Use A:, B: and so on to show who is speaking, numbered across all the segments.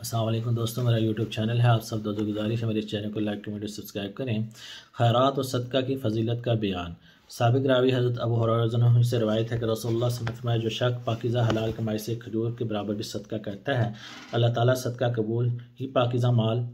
A: असलम दोस्तों मेरा YouTube channel है आप सब दोस्तों गुजारिश है मेरे चैनल को लाइक कमेंट और सब्सक्राइब करें खैरत और सदका की फजीलत का बयान सबक रावी हज़रत अब से रवायत है कि रसोल्ला समय जो शक पाकिज़ा हलाल कमाई से खजूर के बराबर भी सदका करता है अल्लाह ताला सदका कबूल ही पाकिज़ा माल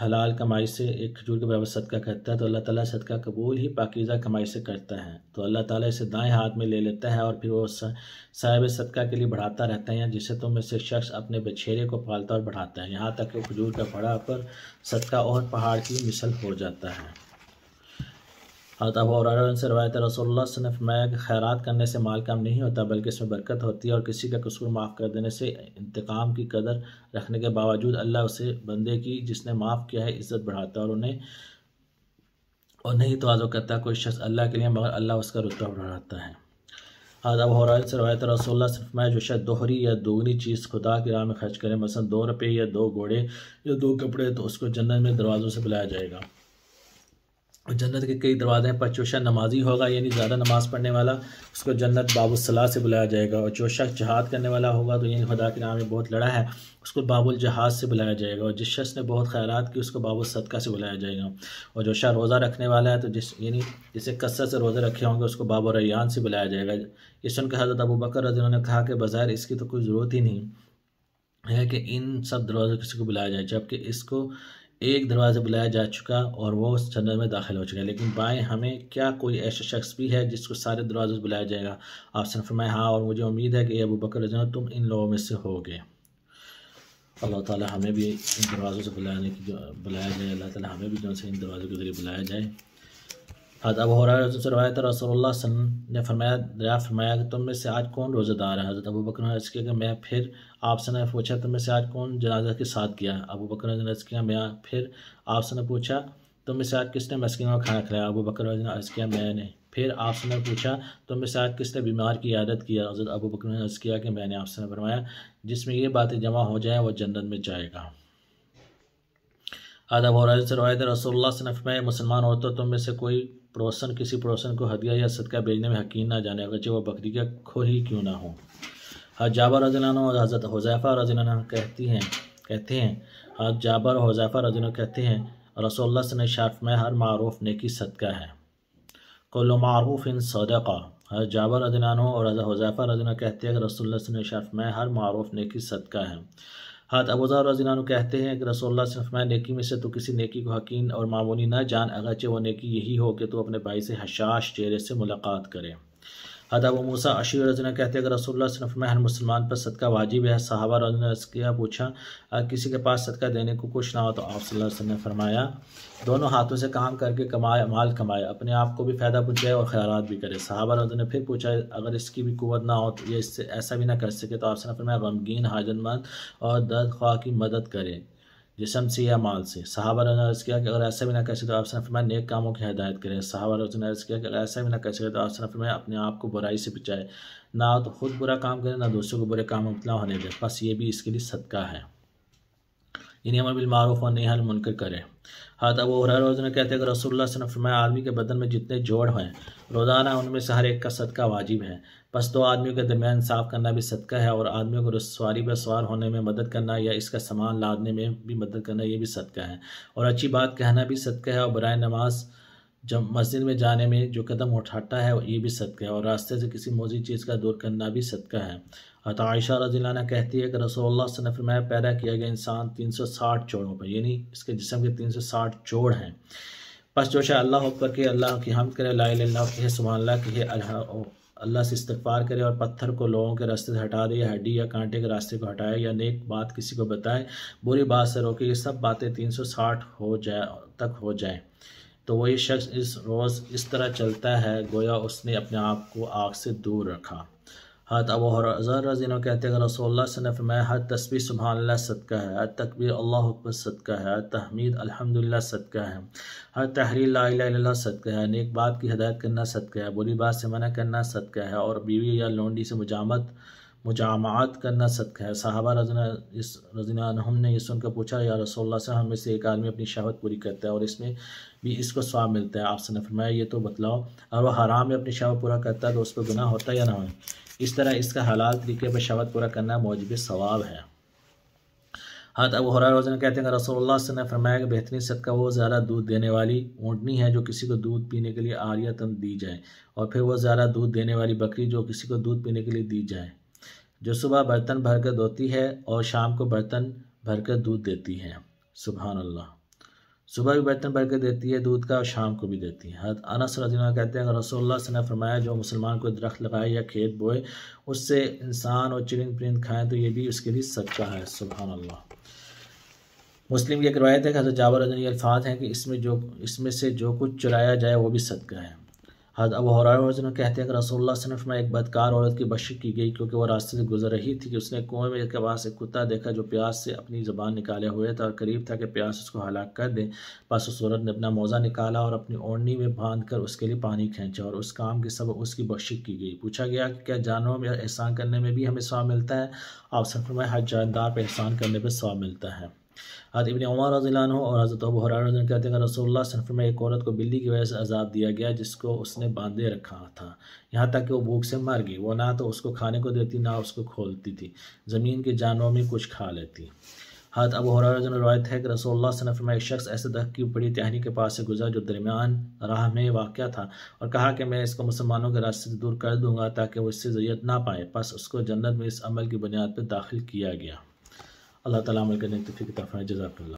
A: हलाल कमाई से एक खजूर के बराबर सदका करता है तो अल्लाह ताला सदका कबूल ही पाकिज़ा कमाई से करता है तो अल्लाह ताला इसे दाएं हाथ में ले लेता है और फिर वो साहिब सदका के लिए बढ़ाता रहता है जिससे तुम तो में से शख्स अपने बछेरे को पालता और बढ़ाता है यहाँ तक कि खजूर का फड़ा पर सदका और पहाड़ की मिसल हो जाता है हज़रत अबू और से रवायत रसोल्ला सनफ में खैरात करने से माल काम नहीं होता बल्कि इसमें बरकत होती है और किसी का कसूर माफ़ कर देने से इंतकाम की कदर रखने के बावजूद अल्लाह उसे बंदे की जिसने माफ़ किया है इज़्ज़त बढ़ाता है और उन्हें और नहीं तोज़ो करता कोई शख्स अल्लाह के लिए मगर अल्लाह उसका रुतबा बढ़ाता है हज़रत अबू हुरैरा से रवायत रसोल्ला सिर्फ मैं जो शायद दोहरी या दोगुनी चीज़ खुदा की राह में खर्च करें मसा दो रुपये या दो घोड़े या दो कपड़े तो उसको जन्नत में दरवाज़ों से बुलाया जाएगा जन्नत के कई दरवाजे हैं पर चोशा नमाजी होगा यानी ज़्यादा नमाज पढ़ने वाला उसको जन्नत बाबुलसलाह से बुलाया जाएगा और चोशा जहाद करने वाला होगा तो यानी खुदा के नाम में बहुत लड़ा है उसको बाबुल जहाज से बुलाया जाएगा और जिस शख्स ने बहुत ख्याल की उसको बाबुल सदका से बुलाया जाएगा और जोशा रोज़ा रखने वाला है तो जिस यानी जिसे कसरत से रोज़े रखे होंगे उसको बाबुल रैयान से बुलाया जाएगा ये सुनकर हज़रत अबू बकर रजी ने कहा कि बाज़ार इसकी तो कोई ज़रूरत ही नहीं है कि इन सब दरवाज़ों किसी को बुलाया जाए जबकि इसको एक दरवाज़ा बुलाया जा चुका और वो उस जन्नत में दाखिल हो चुका है लेकिन बाएँ हमें क्या कोई ऐसा शख्स भी है जिसको सारे दरवाजे से बुलाया जाएगा आप सन फरमाए हाँ और मुझे उम्मीद है कि अबू बकर रजा तुम इन लोगों में से हो गए अल्लाह ताला हमें भी इन दरवाज़ों से बुलाने की जो बुलाया जाए अल्लाह ताला हमें भी जो है इन दरवाज़ों के ज़रिए बुलाया जाए हज़रत अबू रवायत रसोल्ला ने फरमाया दया फरमाया कि तुम में से आज कौन रोज़ेदार है हज़रत अबू बकर किया कि मैं फिर आपसे ने पूछा तुम में से आज कौन जनाजा के साथ गया अबू बकर ने किया मैं फिर आपसे ने पूछा तुम में से आज किसने मस्किन में खाना खिलाया अबू बकर ने किया मैंने फिर आपसे ने पूछा तुम में से आज किसने बीमार की आदत किया हज़रत अबू बकर ने किया कि मैंने आपसे ने फरमाया जिसमें ये बातें जमा हो जाएँ वह जन्नत में जाएगा अदब और रवायत रसोल्ला से में मुसलमान तो तुम में से कोई पड़ोसन किसी पड़ोसन को हदिया या सदका भेजने में हकीन ना जाने अगरचे वह बकरी का खोल ही क्यों ना हो हज जाबर रजीलाना और हज़रत हुजैफ़ा रजीलाना कहती हैं कहते हैं हज जाबर और हुजैफ़ा रजीला कहते हैं रसोल्ला ने शाफ में हर मरूफ नेकी सदका है कल मारूफ इन सदका हज जाबर रजीलाना और हज़रत हुजैफ़ा कहते हैं कि रसोल्ला ने शाफ में हर मरूफ नेकी सदका है हाथ और रजीनानु कहते हैं कि रसोल्ला से फरमाया नेकी में से तो किसी नेकी को हकीन और मामूली ना जान अगरचे वो नेकी यही हो कि तो अपने भाई से हशाश चेहरे से मुलाकात करें अदब मूसा अशी रजना कहते हैं अगर रसोल्ला में हर मुसलमान पर सदका वाजिब है साहबा रजन क्या पूछा किसी के पास सदका देने को कुछ ना हो तो आप ने फरमाया दोनों हाथों से काम करके कमाए माल कमाए अपने आप को भी फ़ायदा पहुँचाए और ख्याल भी करे साहबा रजन ने फिर पूछा अगर इसकी भी कुत ना हो तो ये इससे ऐसा भी ना कर सके तो आपसे ने फरमाया गमगीन हाजतमंद और दर्द ख्वाह की मदद करें जिसम से या माल से साहबा ने अर्ज़ किया कि अगर ऐसा भी ना कैसे तो आपने मैं नेक कामों की हदायत करें साहबा ने अर्ज़ किया कि अगर ऐसा भी ना कैसे तो आपने फरमाया अपने आप को बुराई से बचाए ना तो खुद बुरा काम करें ना दूसरों को बुरे काम में मुबला होने दें बस ये भी इसके लिए सदका है इन्हें अमर बिलमारूफ और नेहल मुनकर करें हाँ तब वो रोज़ ने कहते हैं कि रसोल्ला से नफरमाया आदमी के बदन में जितने जोड़ हैं रोज़ाना उनमें से हर एक का सदका वाजिब है बस दो आदमियों के दरमियान साफ़ करना भी सदका है और आदमियों को रसवारी पर सवार होने में मदद करना या इसका सामान लादने में भी मदद करना ये भी सदका है और अच्छी बात कहना भी सदका है और बरए नमाज़ जब मस्जिद में जाने में जो कदम उठाता है ये भी सदका है और रास्ते से किसी मौजी चीज़ का दूर करना भी सदका है अतः आयशा रजीलाना कहती है कि रसोल्ला से नफरमाया पैदा किया गया इंसान तीन सौ साठ जोड़ों पर यानी इसके जिसम के तीन सौ साठ जोड़ हैं बस जो शाह अल्लाह पर के अल्लाह की हम करे ला कहे सुबहानल्ला कहे अल्लाह से इस्तफार करे और पत्थर को लोगों के रास्ते से हटा दे या हड्डी या कांटे के रास्ते को हटाए या नेक बात किसी को बताए बुरी बात से रोके ये सब बातें तीन सौ साठ हो जाए तक हो जाए तो वही शख्स इस रोज़ इस तरह चलता है गोया उसने अपने आप को आग से दूर रखा हत अब रजीन कहते हैं रसोल्ला ने फरमाया हर तस्वीर सुबहानल्ला सदका है हर तकबीर अल्लाह अकबर सदका है हत तहमीद अलहमदिल्ला सदका है हर तहरीर ला सदका है नेक बात की हदायत करना सदका है बुरी बात से मना करना सदका है और बीवी या लोंडी से मुजामत मुजामात करना सदका है साहबा रजना इस हम ने यह सुनकर पूछा या रसोल्ला से हमें से एक आदमी अपनी शहवत पूरी करता है और इसमें भी इसको स्वाब मिलता है आपसे ने फरमाया ये तो बतलाओ और वह हराम में अपनी शहवत पूरा करता है तो उस पर गुना होता है या ना हो इस तरह इसका हलाल तरीके पर शहवत पूरा करना मौजूद स्वाब है हत अब हरा रोजन कहते हैं रसोल्ला ने फरमाया कि बेहतरीन सदका वो ज़्यादा दूध देने वाली ऊँटनी है जो किसी को दूध पीने के लिए आरियतन दी जाए और फिर वो ज़्यादा दूध देने वाली बकरी जो किसी को दूध पीने के लिए दी जाए जो सुबह बर्तन भरकर धोती है और शाम को बर्तन भरकर दूध देती है सुबहान अल्लाह सुबह भी बर्तन भर के देती है दूध का और शाम को भी देती है अनस रजीना कहते हैं अगर रसोल्ला ने फरमाया जो मुसलमान को दरख्त लगाए या खेत बोए उससे इंसान और चिरिंद परिंद खाएँ तो ये भी उसके लिए सच्चा है सुबहान अल्लाह मुस्लिम ये रवायत है कि हजरत जावर रजनी अल्फाज हैं कि इसमें जो इसमें से जो कुछ चुराया जाए वो भी सदका है हज अब हुरैरा कहते हैं कि रसोल्ला में एक बदकार औरत की बशी की गई क्योंकि वह रास्ते से गुजर रही थी कि उसने कुएं में के पास एक कुत्ता देखा जो प्यास से अपनी ज़बान निकाले हुए था और करीब था कि प्यास उसको हलाक कर दे बस उस औरत ने अपना मोज़ा निकाला और अपनी ओढ़नी में बांध कर उसके लिए पानी खींचा और उस काम के सब उसकी बख्शी की गई पूछा गया कि क्या जानवरों में एहसान करने में भी हमें स्वाब मिलता है आप सफ़र में हर जानदार पर एहसान करने पर स्वाब मिलता है हाथ इबन उमर रजीलान हो और हज़रत अबू हरार कहते हैं रसोल्ला सनफ में एक औरत को बिल्ली की वजह से अजाब दिया गया जिसको उसने बांधे रखा था यहाँ तक कि वो भूख से मर गई वो ना तो उसको खाने को देती ना उसको खोलती थी ज़मीन के जानवरों में कुछ खा लेती हद अबू रजन रवायत है कि रसोल्ला में एक शख्स ऐसे दख की बड़ी तहनी के पास से गुजरा जो दरमियान राह में वाक़ था और कहा कि मैं इसको मुसलमानों के रास्ते से दूर कर दूँगा ताकि वो इससे जरियत ना पाए बस उसको जन्नत में इस अमल की बुनियाद पर दाखिल किया गया अल्लाह तला अमल करने की तफीक तरफ जजाकल्ला